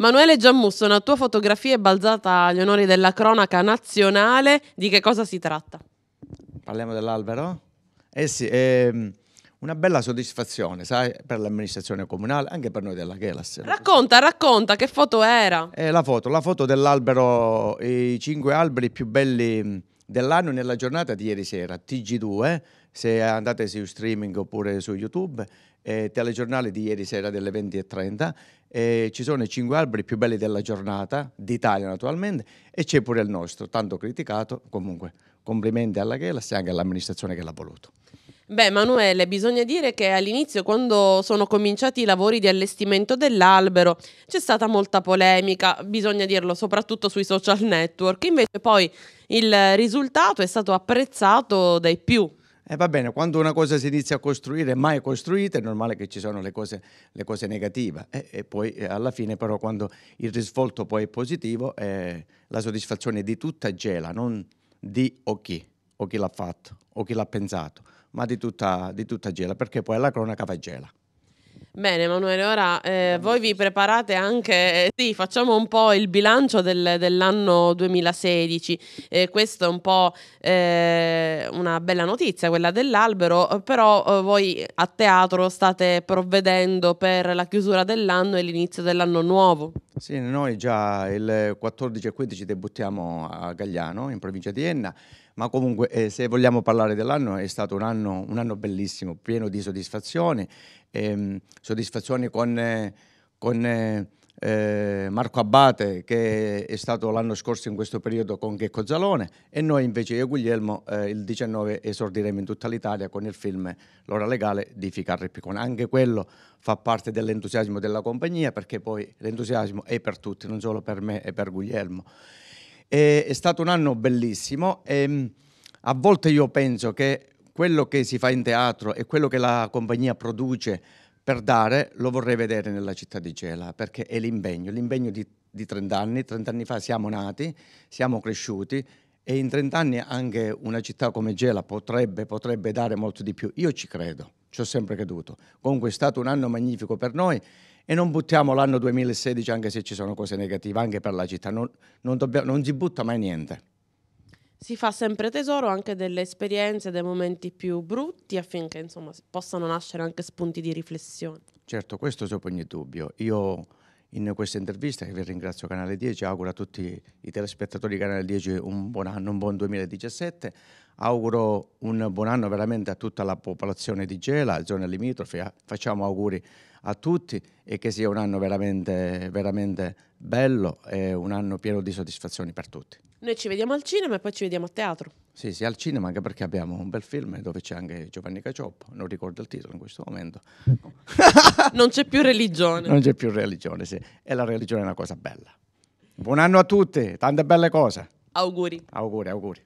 Manuele Giammusso, una tua fotografia è balzata agli onori della cronaca nazionale. Di che cosa si tratta? Parliamo dell'albero? Eh sì, è ehm, una bella soddisfazione, sai, per l'amministrazione comunale, anche per noi della Gelas. Racconta, racconta, che foto era? Eh, la foto, la foto dell'albero, i cinque alberi più belli mm, dell'anno nella giornata di ieri sera, TG2, se andate su streaming oppure su YouTube, eh, telegiornale di ieri sera delle 20.30, eh, ci sono i cinque alberi più belli della giornata, d'Italia naturalmente, e c'è pure il nostro, tanto criticato, comunque complimenti alla Ghelas e anche all'amministrazione che l'ha voluto. Beh, Manuele, bisogna dire che all'inizio, quando sono cominciati i lavori di allestimento dell'albero, c'è stata molta polemica, bisogna dirlo, soprattutto sui social network. Invece poi il risultato è stato apprezzato dai più, e eh, va bene, quando una cosa si inizia a costruire, mai costruita, è normale che ci sono le cose, le cose negative. E, eh, e, poi eh, alla fine però quando il risvolto poi è positivo, eh, la soddisfazione di tutta gela, non di o chi, o chi l'ha fatto, o chi l'ha pensato, ma di tutta, di tutta gela, perché poi la cronaca fa gela. Bene Emanuele, ora eh, voi vi preparate anche, eh, sì, facciamo un po' il bilancio del, dell'anno 2016, eh, questo è un po' una bella notizia quella dell'albero, però eh, voi a teatro state provvedendo per la chiusura dell'anno e l'inizio dell'anno nuovo. Sì, noi già il 14 e 15 debuttiamo a Gagliano, in provincia di Enna, ma comunque eh, se vogliamo parlare dell'anno è stato un anno, un anno bellissimo, pieno di soddisfazioni, ehm, soddisfazioni con... Eh, con eh, eh, Marco Abbate che è stato l'anno scorso in questo periodo con Checco Zalone e noi invece io e Guglielmo eh, il 19 esordiremo in tutta l'Italia con il film L'ora legale di Ficarri Piccone. Anche quello fa parte dell'entusiasmo della compagnia perché poi l'entusiasmo è per tutti, non solo per me e per Guglielmo. E, è stato un anno bellissimo e ehm, a volte io penso che quello che si fa in teatro e quello che la compagnia produce per dare lo vorrei vedere nella città di Gela, perché è l'impegno, l'impegno di, di 30 anni, 30 anni fa siamo nati, siamo cresciuti e in 30 anni anche una città come Gela potrebbe, potrebbe dare molto di più. Io ci credo, ci ho sempre creduto. Comunque è stato un anno magnifico per noi e non buttiamo l'anno 2016 anche se ci sono cose negative, anche per la città, non, non, dobbiamo, non si butta mai niente si fa sempre tesoro anche delle esperienze, dei momenti più brutti affinché insomma, possano nascere anche spunti di riflessione. Certo, questo sopra ogni dubbio. Io in questa intervista, che vi ringrazio Canale 10, auguro a tutti i telespettatori di Canale 10 un buon anno, un buon 2017 auguro un buon anno veramente a tutta la popolazione di Gela, zone limitrofe, facciamo auguri a tutti e che sia un anno veramente, veramente bello e un anno pieno di soddisfazioni per tutti. Noi ci vediamo al cinema e poi ci vediamo a teatro. Sì, sì, al cinema anche perché abbiamo un bel film dove c'è anche Giovanni Cacioppo, non ricordo il titolo in questo momento. non c'è più religione. Non c'è più religione, sì. E la religione è una cosa bella. Buon anno a tutti, tante belle cose. Auguri. Auguri, auguri.